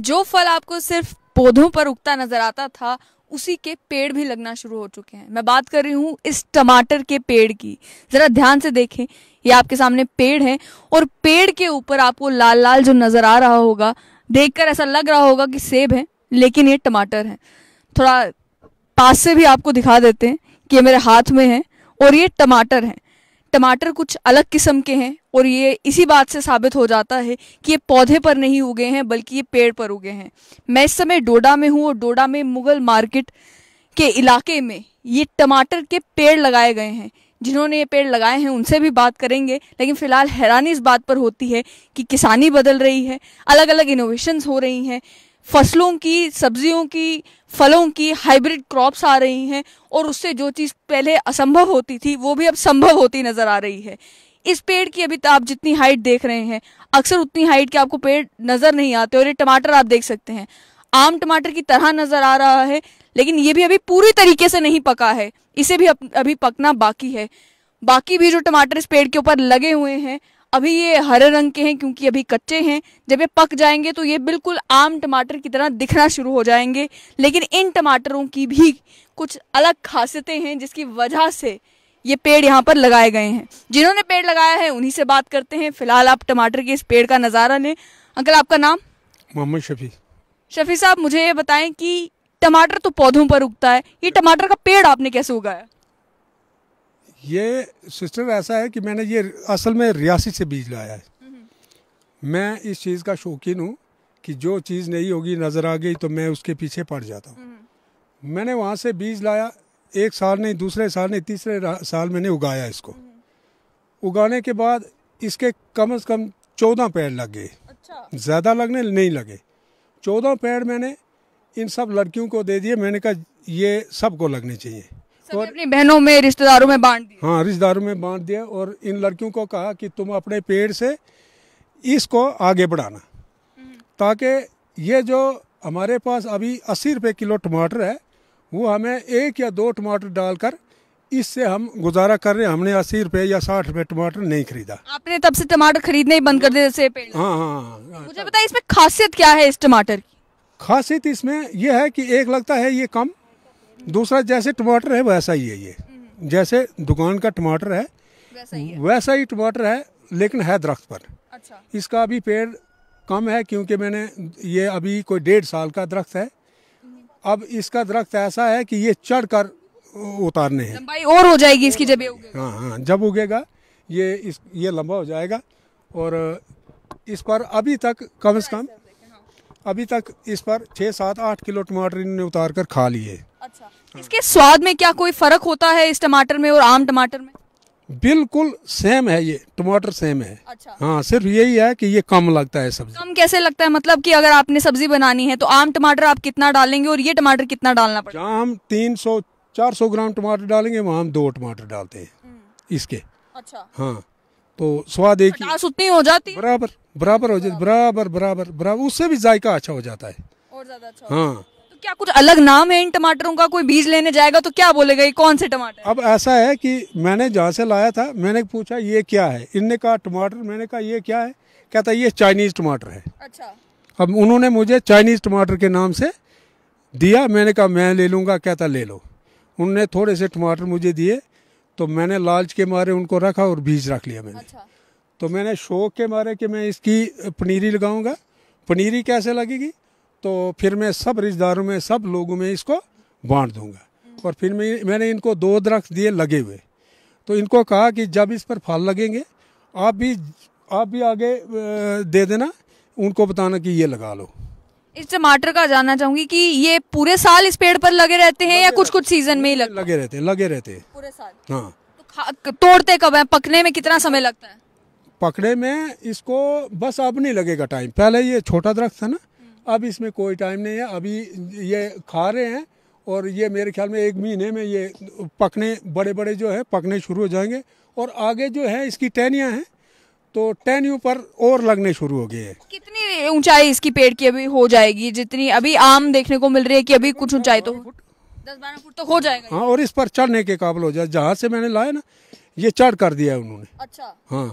जो फल आपको सिर्फ पौधों पर उगता नजर आता था उसी के पेड़ भी लगना शुरू हो चुके हैं मैं बात कर रही हूँ इस टमाटर के पेड़ की ज़रा ध्यान से देखें ये आपके सामने पेड़ है और पेड़ के ऊपर आपको लाल लाल जो नज़र आ रहा होगा देखकर ऐसा लग रहा होगा कि सेब है लेकिन ये टमाटर है थोड़ा पास से भी आपको दिखा देते हैं कि ये मेरे हाथ में है और ये टमाटर है टमाटर कुछ अलग किस्म के हैं और ये इसी बात से साबित हो जाता है कि ये पौधे पर नहीं उगे हैं बल्कि ये पेड़ पर उगे हैं मैं इस समय डोडा में हूँ और डोडा में मुगल मार्केट के इलाके में ये टमाटर के पेड़ लगाए गए हैं जिन्होंने ये पेड़ लगाए हैं उनसे भी बात करेंगे लेकिन फिलहाल हैरानी इस बात पर होती है कि किसानी बदल रही है अलग अलग इनोवेशंस हो रही हैं फसलों की सब्जियों की फलों की हाइब्रिड क्रॉप्स आ रही हैं और उससे जो चीज़ पहले असंभव होती थी वो भी अब संभव होती नज़र आ रही है इस पेड़ की अभी तो आप जितनी हाइट देख रहे हैं अक्सर उतनी हाइट के आपको पेड़ नज़र नहीं आते और ये टमाटर आप देख सकते हैं आम टमाटर की तरह नज़र आ रहा है लेकिन ये भी अभी पूरी तरीके से नहीं पका है इसे भी अभी पकना बाकी है बाकी भी जो टमाटर इस पेड़ के ऊपर लगे हुए हैं अभी ये हरे रंग के हैं क्योंकि अभी कच्चे हैं जब ये पक जाएंगे तो ये बिल्कुल आम टमाटर की तरह दिखना शुरू हो जाएंगे लेकिन इन टमाटरों की भी कुछ अलग खासियतें हैं जिसकी वजह से ये पेड़ यहाँ पर लगाए गए हैं जिन्होंने पेड़ लगाया है उन्हीं से बात करते हैं फिलहाल आप टमाटर के इस पेड़ का नज़ारा लें अंकल आपका नाम मोहम्मद शफी शफी साहब मुझे ये बताएं कि टमाटर तो पौधों पर उगता है ये टमाटर का पेड़ आपने कैसे उगाया ये सिस्टर ऐसा है कि मैंने ये असल में रियासी से बीज लाया है हम्म, हम्म। मैं इस चीज़ का शौकीन हूँ कि जो चीज़ नहीं होगी नज़र आ गई तो मैं उसके पीछे पड़ जाता हूँ हम्म, मैंने वहाँ से बीज लाया एक साल नहीं दूसरे साल नहीं तीसरे साल मैंने उगाया इसको उगाने के बाद इसके कम से कम चौदह पेड़ लग गए अच्छा। ज़्यादा लगने नहीं लगे चौदह पेड़ मैंने इन सब लड़कियों को दे दिए मैंने कहा ये सबको लगने चाहिए और अपनी बहनों में रिश्तेदारों में बांट दिया हाँ रिश्तेदारों में बांट दिया और इन लड़कियों को कहा कि तुम अपने पेड़ से इसको आगे बढ़ाना ताकि ये जो हमारे पास अभी अस्सी रुपये किलो टमाटर है वो हमें एक या दो टमाटर डालकर इससे हम गुजारा कर रहे हैं हमने अस्सी रुपये या साठ रुपये टमाटर नहीं खरीदा आपने तब से टमाटर खरीदने ही बंद कर दिया जैसे पेड़ हाँ हाँ, हाँ मुझे बताइए इसमें खासियत क्या है इस टमाटर की खासियत इसमें यह है कि एक लगता है ये कम दूसरा जैसे टमाटर है वैसा ही है ये हम्म। जैसे दुकान का टमाटर है वैसा ही, टमाटर है लेकिन है दरख्त पर अच्छा। इसका अभी पेड़ कम है क्योंकि मैंने ये अभी कोई डेढ़ साल का दरख्त है हम्म। अब इसका दरख्त ऐसा है कि ये चढ़ कर उतारने हैं लंबाई और हो जाएगी इसकी जब हाँ हाँ जब उगेगा ये इस ये लंबा हो जाएगा और इस पर अभी तक कम से कम हाँ। अभी तक इस पर छः सात आठ किलो टमाटर इन्होंने उतार कर खा लिए अच्छा इसके स्वाद में क्या कोई फर्क होता है इस टमाटर में और आम टमाटर में बिल्कुल सेम है ये टमाटर सेम है अच्छा। हाँ सिर्फ यही है कि ये कम लगता है सब्जी कम कैसे लगता है मतलब कि अगर आपने सब्जी बनानी है तो आम टमाटर आप कितना डालेंगे और ये टमाटर कितना डालना पड़ेगा हम तीन सौ चार सौ ग्राम टमाटर डालेंगे वहाँ हम दो टमाटर डालते हैं हम्म। इसके अच्छा हाँ तो स्वाद एक ही उतनी हो जाती बराबर बराबर हो जाती बराबर बराबर बराबर उससे भी जायका अच्छा हो जाता है और ज्यादा अच्छा हाँ क्या कुछ अलग नाम है इन टमाटरों का कोई बीज लेने जाएगा तो क्या बोलेगा ये कौन से टमाटर अब ऐसा है कि मैंने जहाँ से लाया था मैंने पूछा ये क्या है इनने कहा टमाटर मैंने कहा ये क्या है कहता ये चाइनीज टमाटर है अच्छा अब उन्होंने मुझे चाइनीज टमाटर के नाम से दिया मैंने कहा मैं ले लूँगा कहता ले लो उनने थोड़े से टमाटर मुझे दिए तो मैंने लालच के मारे उनको रखा और बीज रख लिया मैंने अच्छा। तो मैंने शौक के मारे कि मैं इसकी पनीरी लगाऊंगा पनीरी कैसे लगेगी तो फिर मैं सब रिश्तेदारों में सब लोगों में इसको बांट दूंगा और फिर मैं मैंने इनको दो दरख्त दिए लगे हुए तो इनको कहा कि जब इस पर फल लगेंगे आप भी आप भी आगे दे देना उनको बताना कि ये लगा लो इस टमाटर का जानना चाहूंगी कि ये पूरे साल इस पेड़ पर लगे रहते हैं या कुछ कुछ सीजन में ही लगते लगे रहते हैं लगे रहते हैं पूरे साल हाँ तो तोड़ते कब है पकने में कितना समय लगता है पकड़े में इसको बस अब नहीं लगेगा टाइम पहले ये छोटा दरख्त था ना अब इसमें कोई टाइम नहीं है अभी ये खा रहे हैं और ये मेरे ख्याल में एक महीने में ये पकने बड़े बड़े जो है पकने शुरू हो जाएंगे और आगे जो है इसकी टहनियाँ हैं तो टहनियों पर और लगने शुरू हो गए हैं कितनी ऊंचाई इसकी पेड़ की अभी हो जाएगी जितनी अभी आम देखने को मिल रही है कि अभी कुछ ऊंचाई तो दस बारह फुट तो हो जाएगा हाँ और इस पर चढ़ने के काबिल हो जाए जहाँ से मैंने लाया ना ये चढ़ कर दिया है उन्होंने अच्छा हाँ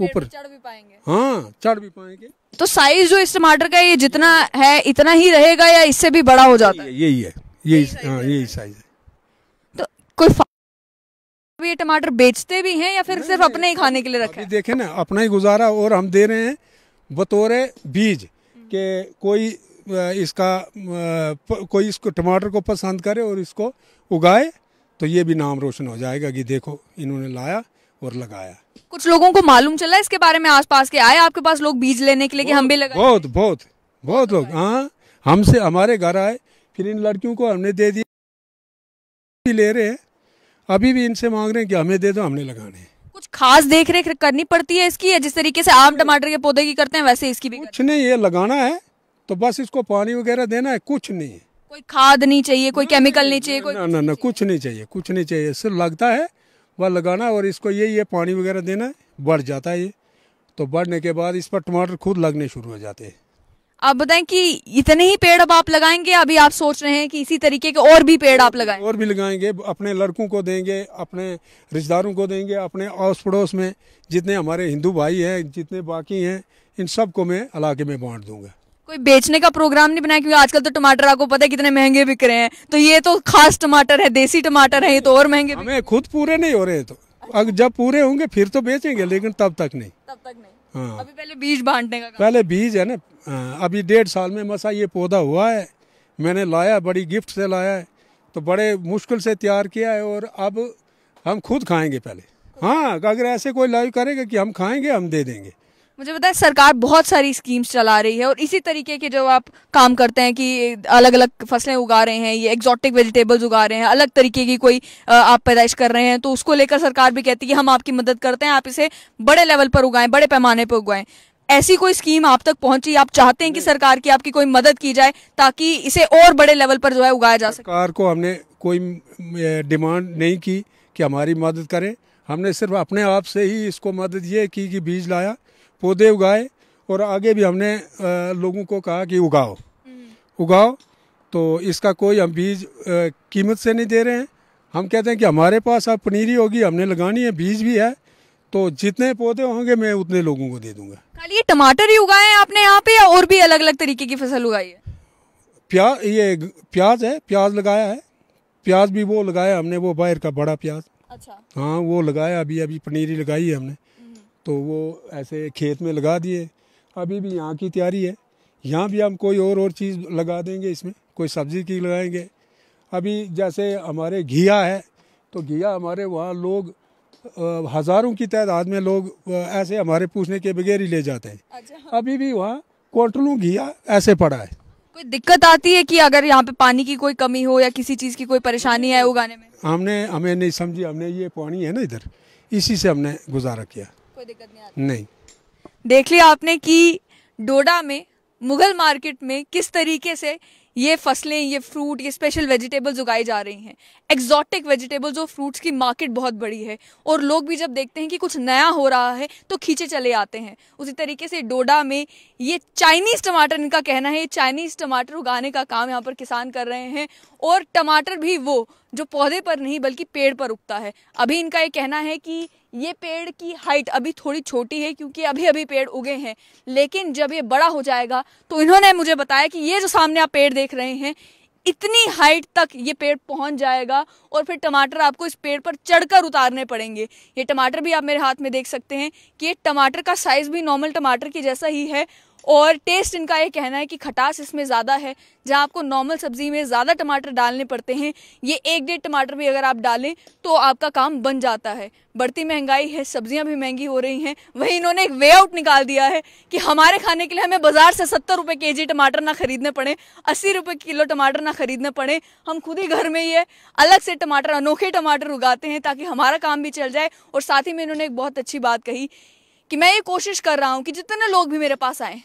ऊपर चढ़ भी पाएंगे हाँ चढ़ भी पाएंगे तो साइज जो इस टमाटर का ये जितना है इतना ही रहेगा या इससे भी बड़ा हो जाता है यही है यही यही साइज हाँ, है तो कोई ये टमाटर बेचते भी हैं या फिर सिर्फ अपने ही खाने के लिए रखे देखे ना अपना ही गुजारा और हम दे रहे हैं बतौरे बीज हम्म। के कोई इसका कोई इसको टमाटर को पसंद करे और इसको उगाए तो ये भी नाम रोशन हो जाएगा कि देखो इन्होंने लाया और लगाया कुछ लोगों को मालूम चला इसके बारे में आसपास के आए आपके पास लोग बीज लेने के लिए कि हम भी लगाए बहुत बहुत बहुत लोग हाँ हमसे हमारे घर आए फिर इन लड़कियों को हमने दे दिए ले रहे अभी भी इनसे मांग रहे हैं कि हमें दे दो हमने लगाने कुछ खास देख रेख करनी पड़ती है इसकी जिस तरीके से आम टमाटर के पौधे की करते हैं वैसे इसकी भी कुछ नहीं ये लगाना है तो बस इसको पानी वगैरह देना है कुछ नहीं कोई खाद नहीं चाहिए कोई केमिकल नहीं चाहिए कोई ना ना कुछ नहीं चाहिए कुछ नहीं चाहिए सिर्फ लगता है वह लगाना और इसको ये ये पानी वगैरह देना बढ़ जाता है ये तो बढ़ने के बाद इस पर टमाटर खुद लगने शुरू हो जाते हैं आप बताएं कि इतने ही पेड़ अब आप लगाएंगे अभी आप सोच रहे हैं कि इसी तरीके के और भी पेड़ आप लगाएं और भी लगाएंगे अपने लड़कों को देंगे अपने रिश्तेदारों को देंगे अपने आस पड़ोस में जितने हमारे हिंदू भाई हैं जितने बाकी हैं इन सबको मैं इलाके में बांट दूंगा कोई बेचने का प्रोग्राम नहीं बनाया क्योंकि आजकल तो टमाटर आपको पता है कितने महंगे बिक रहे हैं तो ये तो खास टमाटर है देसी टमाटर है ये तो और महंगे हमें खुद पूरे नहीं हो रहे तो अगर जब पूरे होंगे फिर तो बेचेंगे लेकिन तब तक नहीं तब तक नहीं हाँ अभी पहले बीज बांटने का पहले बीज है ना हाँ, अभी डेढ़ साल में मसा ये पौधा हुआ है मैंने लाया बड़ी गिफ्ट से लाया है तो बड़े मुश्किल से तैयार किया है और अब हम खुद खाएंगे पहले हाँ अगर ऐसे कोई लाइव करेगा कि हम खाएंगे हम दे देंगे मुझे पता है सरकार बहुत सारी स्कीम्स चला रही है और इसी तरीके के जो आप काम करते हैं कि अलग अलग फसलें उगा रहे हैं ये एक्जॉटिक वेजिटेबल्स उगा रहे हैं अलग तरीके की कोई आप पैदाइश कर रहे हैं तो उसको लेकर सरकार भी कहती है हम आपकी मदद करते हैं आप इसे बड़े लेवल पर उगाएं बड़े पैमाने पर उगाएं ऐसी कोई स्कीम आप तक पहुंची आप चाहते हैं कि सरकार की आपकी कोई मदद की जाए ताकि इसे और बड़े लेवल पर जो है उगाया जा सके सरकार को हमने कोई डिमांड नहीं की कि हमारी मदद करें हमने सिर्फ अपने आप से ही इसको मदद ये की कि बीज लाया पौधे उगाए और आगे भी हमने लोगों को कहा कि उगाओ हम्म। उगाओ तो इसका कोई हम बीज कीमत से नहीं दे रहे हैं हम कहते हैं कि हमारे पास अब पनीरी होगी हमने लगानी है बीज भी है तो जितने पौधे होंगे मैं उतने लोगों को दे दूंगा खाली टमाटर ही उगाए हैं आपने यहाँ पे या और भी अलग अलग तरीके की फसल उगाई है प्याज ये प्याज है प्याज लगाया है प्याज भी वो लगाया हमने वो बाहर का बड़ा प्याज अच्छा हाँ वो लगाया अभी अभी पनीरी लगाई है हमने तो वो ऐसे खेत में लगा दिए अभी भी यहाँ की तैयारी है यहाँ भी हम कोई और और चीज़ लगा देंगे इसमें कोई सब्ज़ी की लगाएंगे अभी जैसे हमारे घिया है तो घिया हमारे वहाँ लोग हज़ारों की तादाद में लोग ऐसे हमारे पूछने के बगैर ही ले जाते हैं अच्छा। हाँ। अभी भी वहाँ क्वार्टलों घिया ऐसे पड़ा है कोई दिक्कत आती है कि अगर यहाँ पे पानी की कोई कमी हो या किसी चीज़ की कोई परेशानी है उगाने में हमने हमें नहीं समझी हमने ये पानी है ना इधर इसी से हमने गुजारा किया कोई दिक्कत नहीं आती नहीं देख लिया आपने कि डोडा में मुगल मार्केट में किस तरीके से ये फसलें ये फ्रूट ये स्पेशल वेजिटेबल्स उगाई जा रही हैं एक्जॉटिक वेजिटेबल्स और फ्रूट्स की मार्केट बहुत बड़ी है और लोग भी जब देखते हैं कि कुछ नया हो रहा है तो खींचे चले आते हैं उसी तरीके से डोडा में ये चाइनीज़ टमाटर इनका कहना है ये चाइनीज़ टमाटर उगाने का काम यहाँ पर किसान कर रहे हैं और टमाटर भी वो जो पौधे पर नहीं बल्कि पेड़ पर उगता है अभी इनका ये कहना है कि ये पेड़ की हाइट अभी थोड़ी छोटी है क्योंकि अभी अभी पेड़ उगे हैं लेकिन जब ये बड़ा हो जाएगा तो इन्होंने मुझे बताया कि ये जो सामने आप पेड़ देख रहे हैं इतनी हाइट तक ये पेड़ पहुंच जाएगा और फिर टमाटर आपको इस पेड़ पर चढ़कर उतारने पड़ेंगे ये टमाटर भी आप मेरे हाथ में देख सकते हैं कि ये टमाटर का साइज़ भी नॉर्मल टमाटर के जैसा ही है और टेस्ट इनका ये कहना है कि खटास इसमें ज़्यादा है जहाँ आपको नॉर्मल सब्ज़ी में ज़्यादा टमाटर डालने पड़ते हैं ये एक डेढ़ टमाटर भी अगर आप डालें तो आपका काम बन जाता है बढ़ती महंगाई है सब्जियां भी महंगी हो रही हैं वहीं इन्होंने एक वे आउट निकाल दिया है कि हमारे खाने के लिए हमें बाजार से सत्तर रुपये के जी टमाटर ना खरीदने पड़े अस्सी रुपये किलो टमाटर ना खरीदने पड़े हम खुद ही घर में ही है अलग से टमाटर अनोखे टमाटर उगाते हैं ताकि हमारा काम भी चल जाए और साथ ही में इन्होंने एक बहुत अच्छी बात कही कि मैं ये कोशिश कर रहा हूँ कि जितने लोग भी मेरे पास आएँ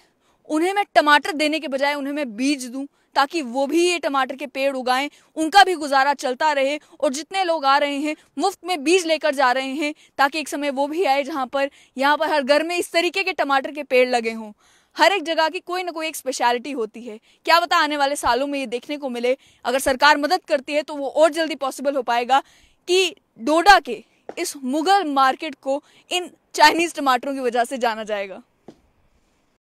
उन्हें मैं टमाटर देने के बजाय उन्हें मैं बीज दूं ताकि वो भी ये टमाटर के पेड़ उगाएं उनका भी गुजारा चलता रहे और जितने लोग आ रहे हैं मुफ्त में बीज लेकर जा रहे हैं ताकि एक समय वो भी आए जहाँ पर यहाँ पर हर घर में इस तरीके के टमाटर के पेड़ लगे हों हर एक जगह की कोई ना कोई एक स्पेशलिटी होती है क्या पता आने वाले सालों में ये देखने को मिले अगर सरकार मदद करती है तो वो और जल्दी पॉसिबल हो पाएगा कि डोडा के इस मुगल मार्केट को इन चाइनीज टमाटरों की वजह से जाना जाएगा